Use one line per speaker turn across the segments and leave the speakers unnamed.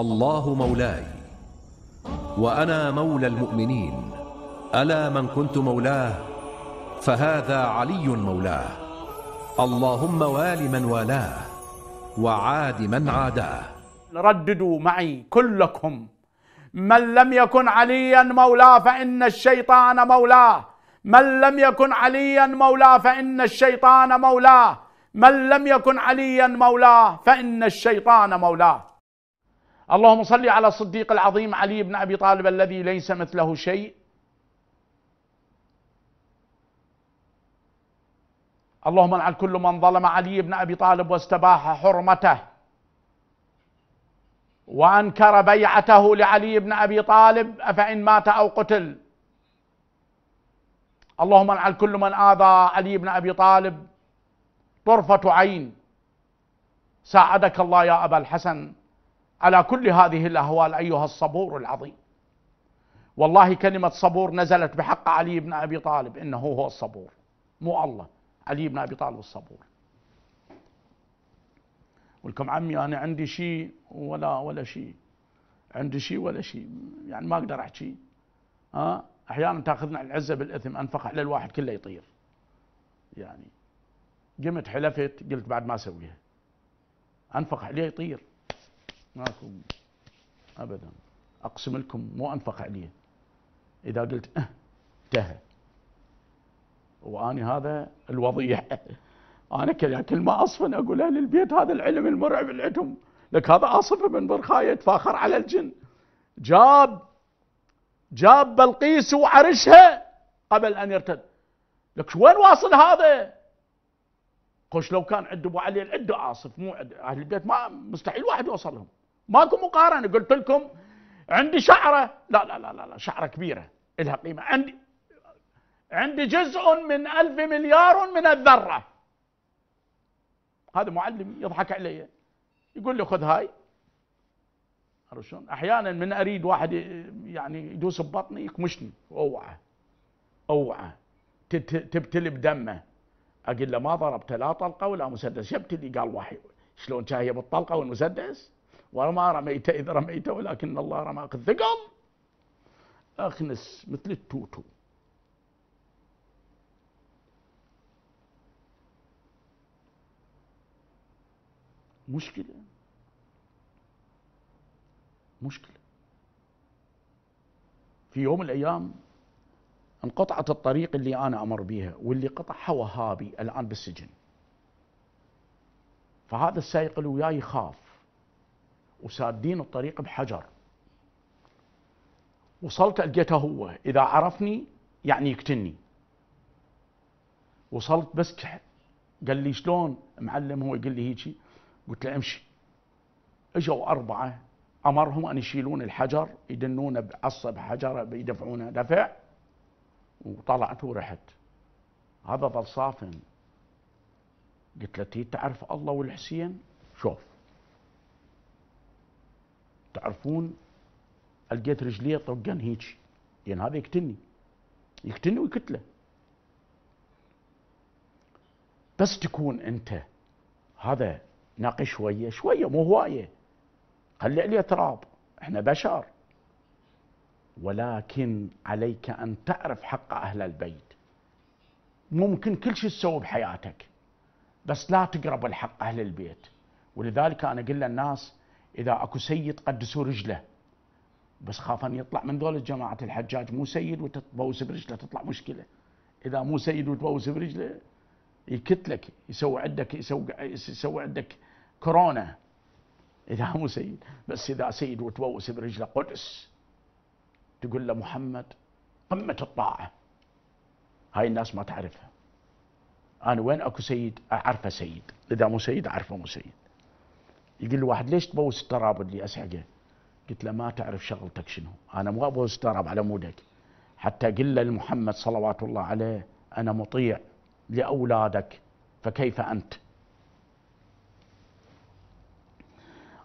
الله مولاي وأنا مولى المؤمنين ألا من كنت مولاه فهذا علي مولاه
اللهم وال من والاه وعاد من عاداه رددوا معي كلكم من لم يكن عليا مولاه فإن الشيطان مولاه من لم يكن عليا مولاه فإن الشيطان مولاه من لم يكن عليا مولاه فإن الشيطان مولاه اللهم صل على الصديق العظيم علي بن ابي طالب الذي ليس مثله شيء اللهم لعن كل من ظلم علي بن ابي طالب واستباح حرمته وانكر بيعته لعلي بن ابي طالب افان مات او قتل اللهم لعن كل من اذى علي بن ابي طالب طرفه عين ساعدك الله يا ابا الحسن على كل هذه الاهوال ايها الصبور العظيم والله كلمه صبور نزلت بحق علي بن ابي طالب انه هو الصبور مو الله علي بن ابي طالب الصبور ولكم عمي انا عندي شيء ولا ولا شيء عندي شيء ولا شيء يعني ما اقدر احكي ها احيانا تاخذنا العزه بالاثم انفق على الواحد كله يطير يعني قمت حلفت قلت بعد ما اسويها انفق عليه يطير ماكو ابدا اقسم لكم مو انفق عليه اذا قلت اه انتهى واني هذا الوضيع انا كل ما اصفن اقول اهل البيت هذا العلم المرعب اللي عندهم لك هذا اصف بن برخايه يتفاخر على الجن جاب جاب بلقيس وعرشها قبل ان يرتد لك وين واصل هذا؟ خوش لو كان عند ابو علي عنده عاصف مو عند اهل البيت ما مستحيل واحد يوصل لهم ماكو مقارنه قلت لكم عندي شعره لا لا لا لا, شعره كبيره لها قيمه عندي عندي جزء من ألف مليار من الذرة هذا معلم يضحك علي يقول لي خذ هاي عرفت شلون؟ احيانا من اريد واحد يعني يدوس ببطني يكمشني اوعى اوعى تبتلي بدمه اقول له ما ضربت لا طلقه ولا مسدس يبتلي قال واحد شلون شاهيه بالطلقه والمسدس؟ وما رميت إذ رميت ولكن الله رماك الثقل أخنس مثل التوتو مشكلة مشكلة في يوم من الأيام انقطعت الطريق اللي أنا أمر بها واللي قطعها وهابي الآن بالسجن فهذا السائق اللي وياي يخاف وسادين الطريق بحجر وصلت لقيته هو اذا عرفني يعني يقتلني وصلت بس قال لي شلون معلم هو يقول لي هيجي قلت له امشي اجوا اربعه امرهم ان يشيلون الحجر يدنونه بعصب حجره يدفعونه دفع وطلعت ورحت هذا ظل صافن قلت له تعرف الله والحسين شوف تعرفون القيت رجليه طقن هيك يعني هذا يقتلني يقتلني ويقتله بس تكون انت هذا نقي شويه شويه مو هوايه خلي عليه تراب احنا بشر ولكن عليك ان تعرف حق اهل البيت ممكن كل شيء تسوي بحياتك بس لا تقرب الحق اهل البيت ولذلك انا اقول للناس اذا اكو سيد قدسوا رجله بس خاف ان يطلع من ذول جماعه الحجاج مو سيد وتبوس برجله تطلع مشكله اذا مو سيد وتبوس برجله يكتلك يسوي عندك يسوي يسوي عندك كورونا اذا مو سيد بس اذا سيد وتبوس برجله قدس تقول له محمد قمه الطاعه هاي الناس ما تعرفها انا وين اكو سيد اعرفه سيد اذا مو سيد اعرفه مو سيد يقول لي واحد ليش تبوس التراب اللي اسحقه؟ قلت له ما تعرف شغلتك شنو، انا مو ابوس التراب على مودك حتى قل لمحمد صلوات الله عليه انا مطيع لاولادك فكيف انت؟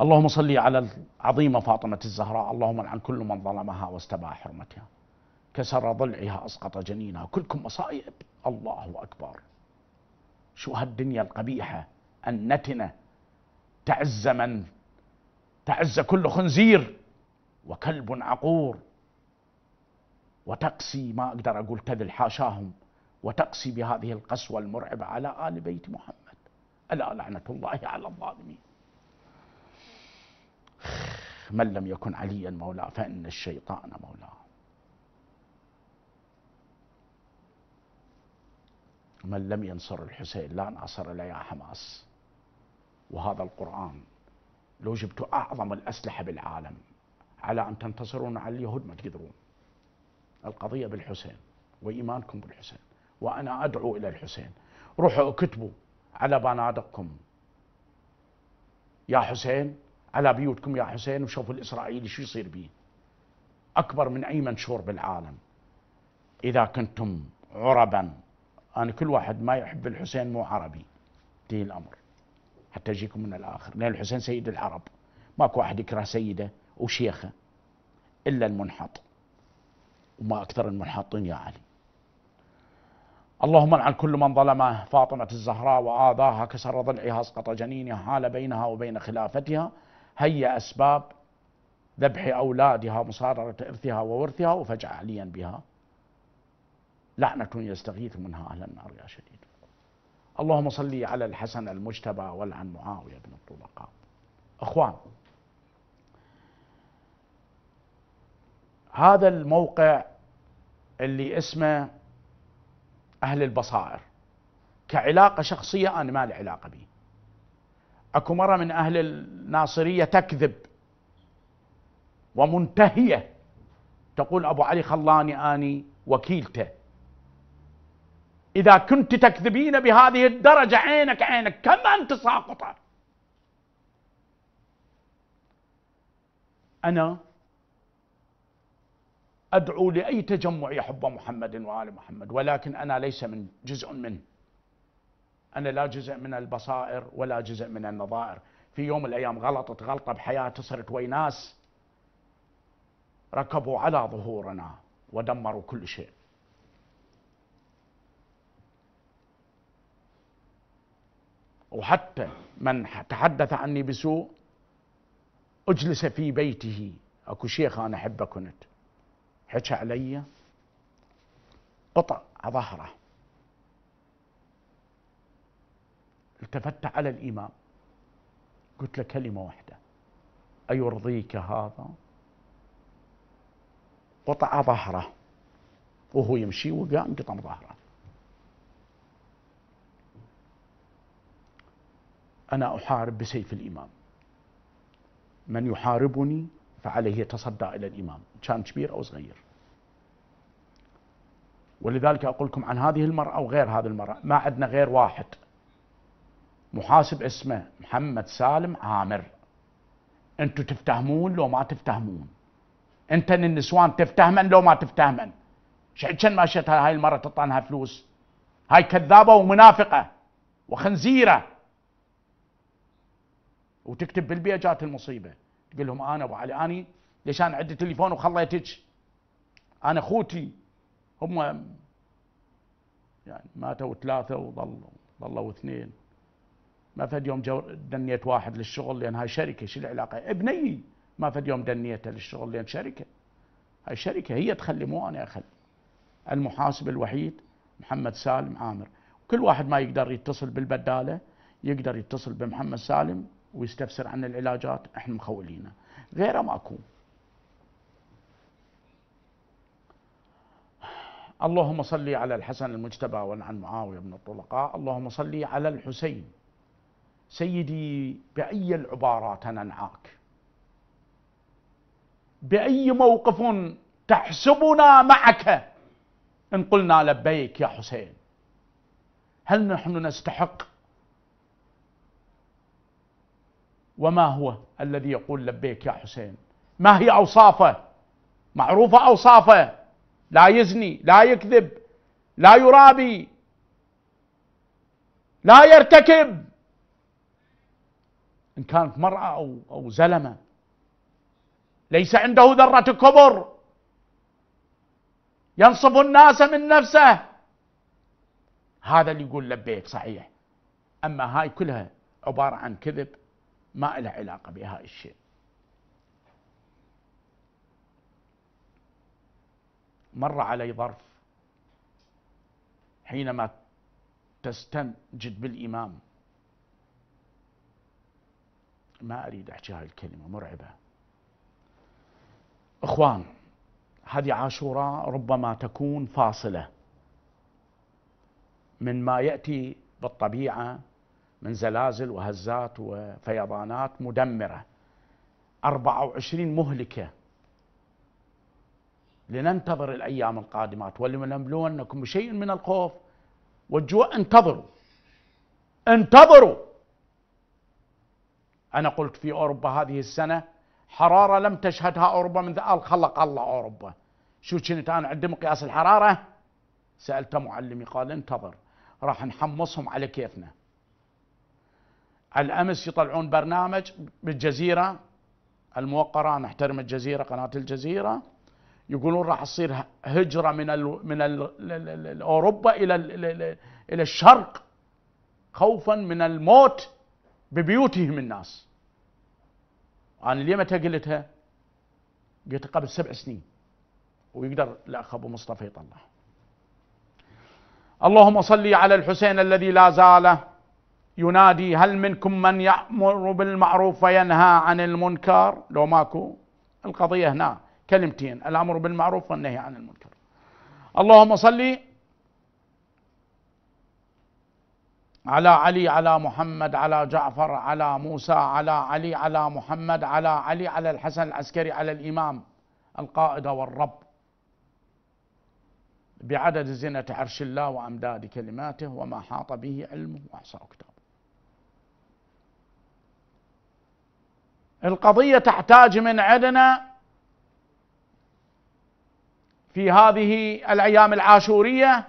اللهم صل على العظيمة فاطمة الزهراء اللهم لعن كل من ظلمها واستباع حرمتها كسر ضلعها أسقط جنينها كلكم مصائب الله أكبر شو هالدنيا القبيحة النتنة تعز من تعز كل خنزير وكلب عقور وتقسي ما اقدر اقول تذل حاشاهم وتقسي بهذه القسوه المرعبه على ال بيت محمد الا لعنه الله على الظالمين من لم يكن عليا مولاه فان الشيطان مولاه من لم ينصر الحسين لا ناصر له يا حماس وهذا القرآن لو جبتوا أعظم الأسلحة بالعالم على أن تنتصرون على اليهود ما تقدرون القضية بالحسين وإيمانكم بالحسين وأنا أدعو إلى الحسين روحوا اكتبوا على بنادقكم يا حسين على بيوتكم يا حسين وشوفوا الإسرائيلي شو يصير به أكبر من أي منشور بالعالم إذا كنتم عربا أنا كل واحد ما يحب الحسين مو عربي انتهي الأمر حتى يجيكم من الآخر لأن الحسين سيد العرب ماكو أحد يكره سيده وشيخه إلا المنحط وما أكثر المنحطين يا علي اللهم العن كل من ظلمه فاطمة الزهراء وآذاها كسر ضلعها اسقط جنينها حال بينها وبين خلافتها هيا أسباب ذبح أولادها مصادرة إرثها وورثها وفجع عليا بها لعنة يستغيث منها أهل النار يا شديد اللهم صل على الحسن المجتبى والعن معاوية بن الطلقاء أخوان هذا الموقع اللي اسمه أهل البصائر كعلاقة شخصية أنا ما لي علاقة به أكو مرة من أهل الناصرية تكذب ومنتهية تقول أبو علي خلاني آني وكيلته إذا كنت تكذبين بهذه الدرجة عينك عينك كم أنت ساقطة أنا أدعو لأي تجمع يحب محمد وآل محمد ولكن أنا ليس من جزء منه أنا لا جزء من البصائر ولا جزء من النظائر في يوم من الأيام غلطت غلطة بحياتي صرت ويناس ركبوا على ظهورنا ودمروا كل شيء وحتى من تحدث عني بسوء اجلس في بيته اكو شيخ انا احبه كنت حكى علي قطع ظهره التفت على الامام قلت له كلمه واحده ايرضيك هذا قطع ظهره وهو يمشي وقام قطع ظهره أنا أحارب بسيف الإمام من يحاربني فعليه يتصدى إلى الإمام كان كبير أو صغير ولذلك أقول لكم عن هذه المرأة وغير هذه المرأة ما عندنا غير واحد محاسب اسمه محمد سالم عامر انتم تفتهمون لو ما تفتهمون انت النسوان تفتهمن لو ما تفتهمن شن ما شتها هاي المرأة تطعنها فلوس هاي كذابة ومنافقة وخنزيرة وتكتب بالبيئه جات المصيبه تقول لهم انا ابو علي اني أنا عندي تليفون وخليتك انا اخوتي هم يعني ماتوا ثلاثه وظلوا ظلوا اثنين ما فد يوم دنيت واحد للشغل لان هاي شركه شو العلاقه؟ ابني ما فد يوم دنيته للشغل لان شركه هاي شركه هي تخلي مو انا اخلي المحاسب الوحيد محمد سالم عامر كل واحد ما يقدر يتصل بالبداله يقدر يتصل بمحمد سالم ويستفسر عن العلاجات احنا مخولينه غيره ماكو اللهم صل على الحسن المجتبى وعن معاويه بن الطلقاء اللهم صل على الحسين سيدي باي العبارات ننعاك باي موقف تحسبنا معك ان قلنا لبيك يا حسين هل نحن نستحق وما هو الذي يقول لبيك يا حسين ما هي أوصافه معروفة أوصافه لا يزني لا يكذب لا يرابي لا يرتكب إن كانت مرأة أو, أو زلمة ليس عنده ذرة كبر ينصب الناس من نفسه هذا اللي يقول لبيك صحيح أما هاي كلها عبارة عن كذب ما لها علاقة بها الشيء مر علي ظرف حينما تستنجد بالإمام ما أريد أحكي هاي الكلمة مرعبة إخوان هذه عاشوراء ربما تكون فاصلة من ما يأتي بالطبيعة من زلازل وهزات وفيضانات مدمرة 24 مهلكة لننتظر الأيام القادمات ولنبلونكم بشيء من الخوف والجوع انتظروا انتظروا أنا قلت في أوروبا هذه السنة حرارة لم تشهدها أوروبا منذ خلق الله أوروبا شو كنت أنا عندي مقياس الحرارة سألت معلمي قال انتظر راح نحمصهم على كيفنا الامس يطلعون برنامج بالجزيره الموقره نحترم الجزيره قناه الجزيره يقولون راح تصير هجره من الـ من اوروبا الى الى الشرق خوفا من الموت ببيوتهم الناس انا ليه متى قلتها؟ قلتها قبل سبع سنين ويقدر الاخ ابو مصطفى يطلع اللهم صل على الحسين الذي لا زال ينادي هل منكم من يأمر بالمعروف وينهى عن المنكر لو ماكو القضية هنا كلمتين الأمر بالمعروف والنهي عن المنكر اللهم صلي على علي على محمد على جعفر على موسى على علي على محمد على علي على الحسن العسكري على الإمام القائد والرب بعدد زينة عرش الله وأمداد كلماته وما حاط به علمه وأحصى كتابه القضية تحتاج من عندنا في هذه الأيام العاشورية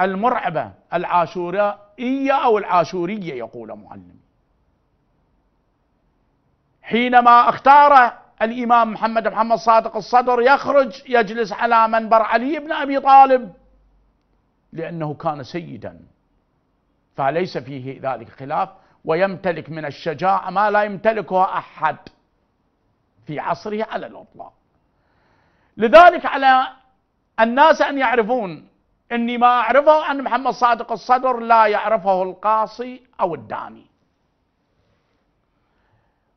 المرعبة العاشورية أو العاشورية يقول معلم حينما اختار الإمام محمد محمد صادق الصدر يخرج يجلس على منبر علي بن أبي طالب لأنه كان سيدا فليس فيه ذلك خلاف ويمتلك من الشجاعة ما لا يمتلكه أحد في عصره على الإطلاق لذلك على الناس أن يعرفون أني ما أعرفه أن محمد صادق الصدر لا يعرفه القاصي أو الداني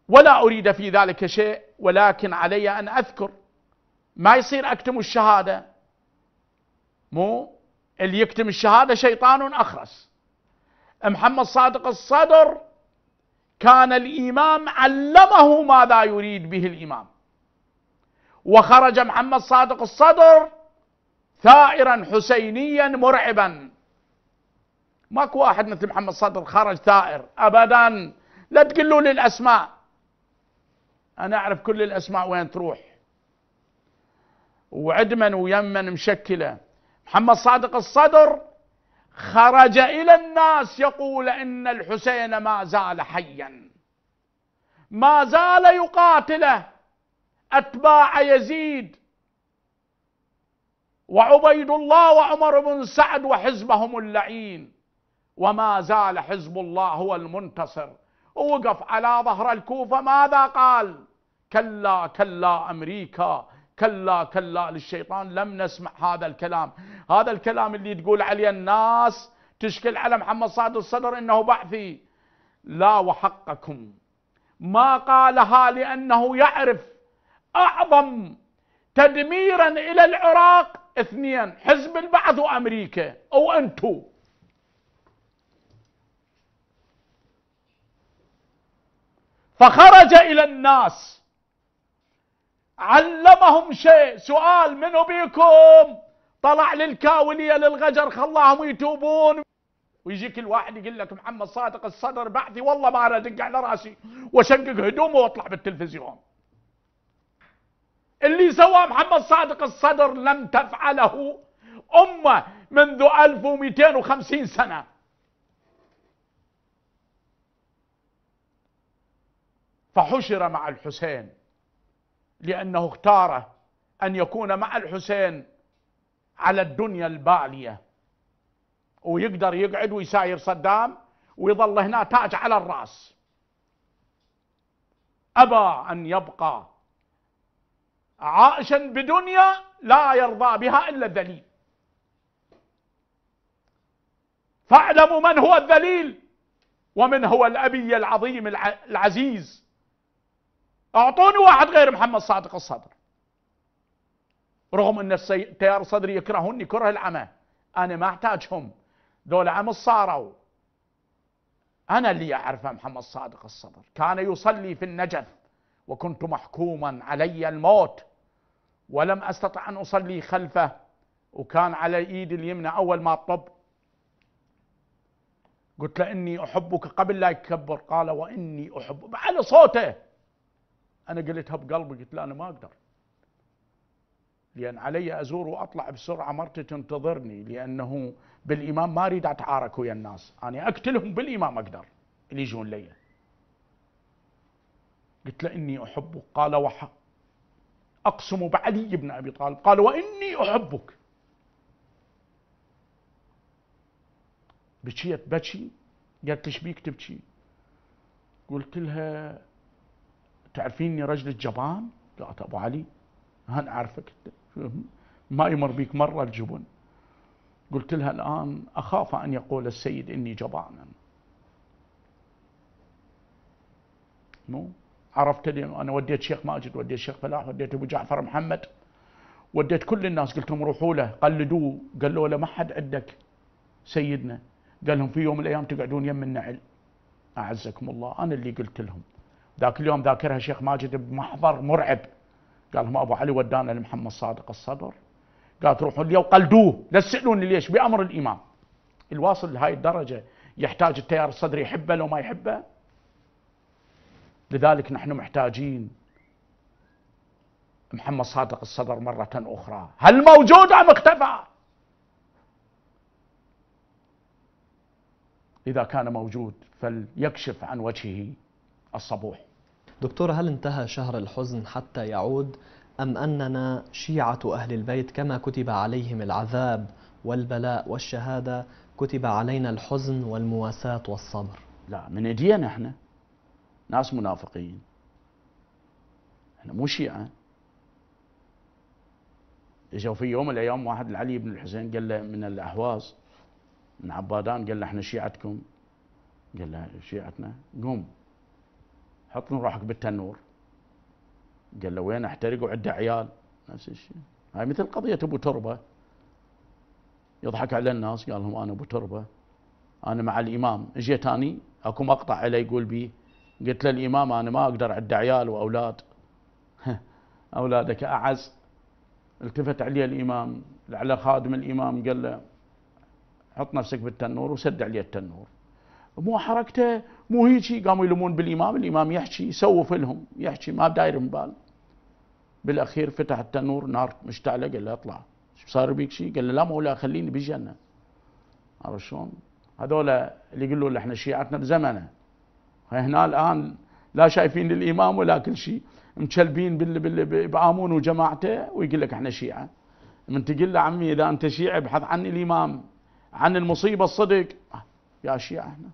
ولا أريد في ذلك شيء ولكن علي أن أذكر ما يصير أكتم الشهادة مو اللي يكتم الشهادة شيطان أخرس محمد صادق الصدر كان الإمام علمه ماذا يريد به الإمام وخرج محمد صادق الصدر ثائرا حسينيا مرعبا ماكو واحد مثل محمد صدر خرج ثائر ابدا لا تقولوا لي الاسماء انا اعرف كل الاسماء وين تروح وعدما ويمن مشكله محمد صادق الصدر خرج إلى الناس يقول إن الحسين ما زال حيا ما زال يقاتله أتباع يزيد وعبيد الله وعمر بن سعد وحزبهم اللعين وما زال حزب الله هو المنتصر وقف على ظهر الكوفة ماذا قال كلا كلا أمريكا كلا كلا للشيطان لم نسمع هذا الكلام هذا الكلام اللي تقول عليه الناس تشكل على محمد صادق الصدر انه بعثي لا وحقكم ما قالها لانه يعرف اعظم تدميرا الى العراق اثنين حزب البعث وامريكا او انتو فخرج الى الناس علمهم شيء سؤال منو بيكم طلع للكاولية للغجر خلاهم يتوبون ويجيك الواحد يقول لك محمد صادق الصدر بعثي والله ما انا ادق على راسي واشقق هدومه واطلع بالتلفزيون اللي سواه محمد صادق الصدر لم تفعله امه منذ 1250 سنه فحشر مع الحسين لأنه اختار أن يكون مع الحسين على الدنيا البالية ويقدر يقعد ويساير صدام ويظل هنا تاج على الرأس أبى أن يبقى عائشا بدنيا لا يرضى بها إلا الذليل فاعلموا من هو الذليل ومن هو الأبي العظيم العزيز اعطوني واحد غير محمد صادق الصدر رغم ان التيار الصدري يكرهني كره العمى انا ما احتاجهم دول عم صاروا انا اللي اعرفه محمد صادق الصدر كان يصلي في النجف وكنت محكوما علي الموت ولم استطع ان اصلي خلفه وكان على ايدي اليمنى اول ما طب قلت له اني احبك قبل لا يكبر قال واني احبك على صوته انا قلتها بقلبي قلت لا انا ما اقدر لان علي ازور واطلع بسرعه مرتي تنتظرني لانه بالامام ما اريد اتعارك ويا الناس انا اقتلهم بالامام اقدر اللي يجون لي قلت له اني احبك قال وح اقسم بعلي بن ابي طالب قال واني احبك بكيت بكي قالت ايش بيك تبكي قلت لها تعرفيني رجل جبان؟ قالت طيب، ابو علي انا اعرفك ما يمر بيك مره الجبن قلت لها الان اخاف ان يقول السيد اني جبانا مو عرفت لي انا وديت شيخ ماجد وديت شيخ فلاح وديت ابو جعفر محمد وديت كل الناس قلت لهم روحوا له قلدوه قالوا له ما حد عندك سيدنا قال لهم في يوم من الايام تقعدون يم النعل اعزكم الله انا اللي قلت لهم ذاك اليوم ذاكرها شيخ ماجد بمحضر مرعب قال لهم ابو علي ودانا لمحمد صادق الصدر قال تروحون لي وقلدوه لا تسالوني ليش بامر الامام الواصل لهي الدرجه يحتاج التيار الصدري يحبه لو ما يحبه لذلك نحن محتاجين محمد صادق الصدر مرة أخرى هل موجود أم اختفى إذا كان موجود فليكشف عن وجهه الصبوح
دكتور هل انتهى شهر الحزن حتى يعود أم أننا شيعة أهل البيت كما كتب عليهم العذاب والبلاء والشهادة كتب علينا الحزن والمواساة
والصبر لا من أجيان احنا ناس منافقين احنا مو شيعة اجوا في يوم من الايام واحد العلي بن الحسين قال له من الاحواز من عبادان قال له احنا شيعتكم قال له شيعتنا قوم حط روحك بالتنور قال له وين احترق وعد عيال نفس الشيء هاي مثل قضية ابو تربة يضحك على الناس قال لهم انا ابو تربة انا مع الامام اجيت اني اكو مقطع عليه يقول بي قلت للامام انا ما اقدر عد عيال واولاد اولادك اعز التفت عليه الامام على خادم الامام قال له حط نفسك بالتنور وسد عليه التنور مو حركته مو هيجي قاموا يلمون بالامام الامام يحكي يسوف لهم يحكي ما من بال بالاخير فتح التنور نار مشتعله قال له اطلع شو صار بيك شيء؟ قال له لا لا خليني بالجنه عرفت شلون؟ هذول اللي يقولوا له احنا شيعتنا بزمنه هنا الان لا شايفين الامام ولا كل شيء مشلبين بعامون وجماعته ويقول لك احنا شيعه من تقول له عمي اذا انت شيعي ابحث عن الامام عن المصيبه الصدق يا شيعه احنا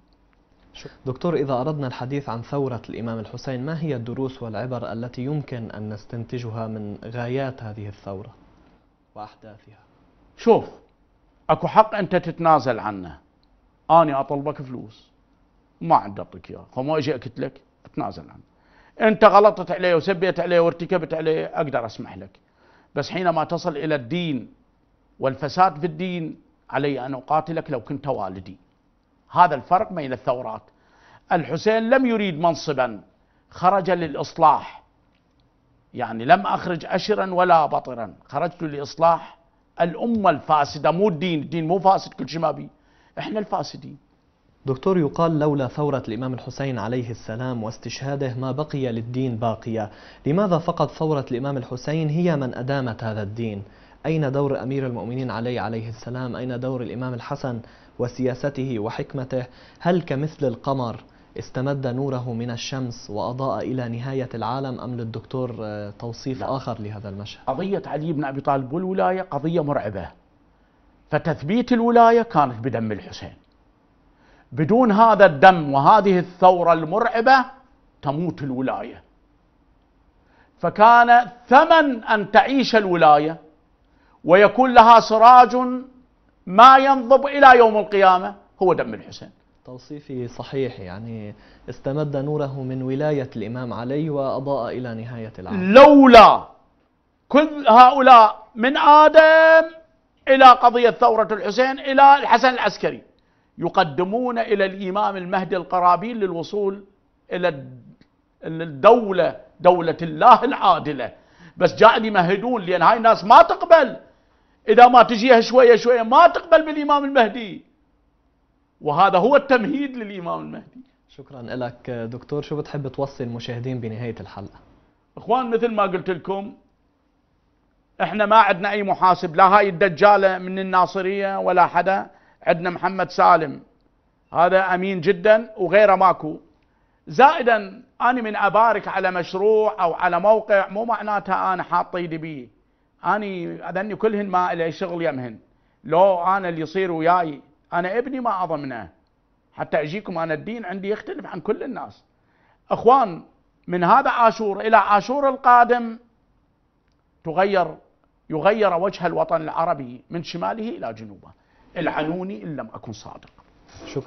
دكتور إذا أردنا الحديث عن ثورة الإمام الحسين ما هي الدروس والعبر التي
يمكن أن نستنتجها من غايات هذه الثورة
وأحداثها
شوف أكو حق أنت تتنازل عنه أنا أطلبك فلوس ما أعطيك إياه فما أجي قلت لك أتنازل عنه أنت غلطت عليه وسبيت عليه وارتكبت عليه أقدر أسمح لك بس حينما تصل إلى الدين والفساد في الدين علي أن أقاتلك لو كنت والدي هذا الفرق بين الثورات الحسين لم يريد منصبا خرج للإصلاح يعني لم أخرج أشرا ولا بطرا خرجت لإصلاح الأمة الفاسدة مو الدين الدين مو فاسد كل شيء ما بيه إحنا الفاسدين
دكتور يقال لولا ثورة الإمام الحسين عليه السلام واستشهاده ما بقي للدين باقية لماذا فقط ثورة الإمام الحسين هي من أدامت هذا الدين أين دور أمير المؤمنين علي عليه السلام أين دور الإمام الحسن وسياسته وحكمته هل كمثل القمر استمد نوره من الشمس وأضاء إلى نهاية العالم أم
للدكتور آه، توصيف لا. آخر لهذا المشهد قضية علي بن أبي طالب والولاية قضية مرعبة فتثبيت الولاية كانت بدم الحسين بدون هذا الدم وهذه الثورة المرعبة تموت الولاية فكان ثمن أن تعيش الولاية ويكون لها سراج ما ينضب إلى يوم القيامة هو دم الحسين
توصيفي صحيح يعني استمد نوره من ولاية الإمام علي وأضاء إلى نهاية العالم
لولا كل هؤلاء من آدم إلى قضية ثورة الحسين إلى الحسن العسكري يقدمون إلى الإمام المهدي القرابين للوصول إلى الدولة دولة الله العادلة بس جاء يمهدون لأن هاي الناس ما تقبل إذا ما تجيها شوية شوية ما تقبل بالإمام المهدي وهذا هو التمهيد
للإمام المهدي شكرا لك دكتور شو بتحب توصي المشاهدين بنهاية الحلقة
إخوان مثل ما قلت لكم إحنا ما عندنا أي محاسب لا هاي الدجالة من الناصرية ولا حدا عندنا محمد سالم هذا أمين جدا وغيره ماكو زائدا أنا من أبارك على مشروع أو على موقع مو معناتها أنا حاط إيدي بيه اني اذني كلهن ما الي شغل يمهن لو انا اللي يصير وياي انا ابني ما اضمنه حتى اجيكم انا الدين عندي يختلف عن كل الناس اخوان من هذا عاشور الى عاشور القادم تغير يغير وجه الوطن العربي من شماله الى جنوبه العنوني ان لم اكن صادق شكرا